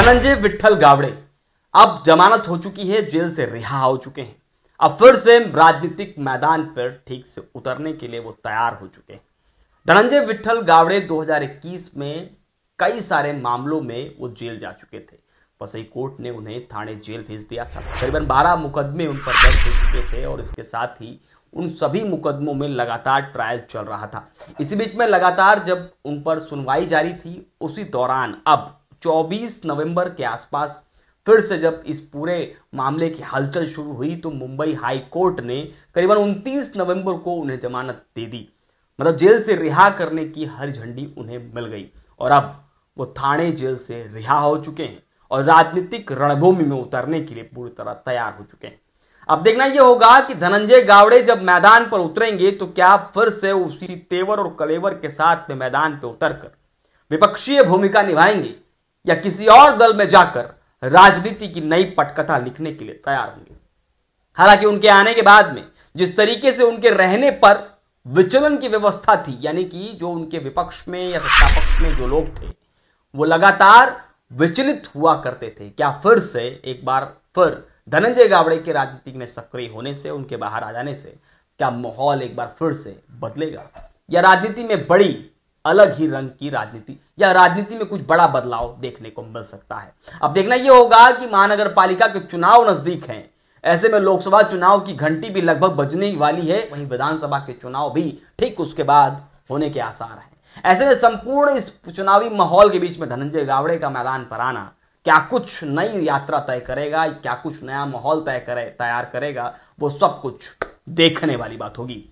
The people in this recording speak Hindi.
धनंजय विठल गावड़े अब जमानत हो चुकी है जेल से रिहा हो चुके हैं अब फिर से राजनीतिक मैदान पर ठीक से उतरने के लिए वो तैयार हो चुके हैं धनंजय विठल गावड़े 2021 में कई सारे मामलों में वो जेल जा चुके थे वसई कोर्ट ने उन्हें थाने जेल भेज दिया था करीबन 12 मुकदमे उन पर दर्ज हो चुके थे और इसके साथ ही उन सभी मुकदमों में लगातार ट्रायल चल रहा था इसी बीच में लगातार जब उन पर सुनवाई जारी थी उसी दौरान अब 24 नवंबर के आसपास फिर से जब इस पूरे मामले की हलचल शुरू हुई तो मुंबई हाई कोर्ट ने करीबन 29 नवंबर को उन्हें जमानत दे दी मतलब जेल से रिहा करने की हर झंडी उन्हें मिल गई और अब वो थाने जेल से रिहा हो चुके हैं और राजनीतिक रणभूमि में उतरने के लिए पूरी तरह तैयार हो चुके हैं अब देखना यह होगा कि धनंजय गावड़े जब मैदान पर उतरेंगे तो क्या फिर से उसी तेवर और कलेवर के साथ में मैदान पर उतरकर विपक्षीय भूमिका निभाएंगे या किसी और दल में जाकर राजनीति की नई पटकथा लिखने के लिए तैयार होंगे हालांकि उनके आने के बाद में जिस तरीके से उनके रहने पर विचलन की व्यवस्था थी यानी कि जो उनके विपक्ष में या सत्ता पक्ष में जो लोग थे वो लगातार विचलित हुआ करते थे क्या फिर से एक बार फिर धनंजय गावड़े के राजनीति में सक्रिय होने से उनके बाहर आ जाने से क्या माहौल एक बार फिर से बदलेगा या राजनीति में बड़ी अलग ही रंग की राजनीति या राजनीति में कुछ बड़ा बदलाव देखने को मिल सकता है अब देखना यह होगा कि महानगर पालिका के चुनाव नजदीक हैं ऐसे में लोकसभा चुनाव की घंटी भी लगभग बजने वाली है वहीं विधानसभा के चुनाव भी ठीक उसके बाद होने के आसार हैं ऐसे में संपूर्ण इस चुनावी माहौल के बीच में धनंजय गावड़े का मैदान पर आना क्या कुछ नई यात्रा तय करेगा क्या कुछ नया माहौल तय करे तैयार करेगा वो सब कुछ देखने वाली बात होगी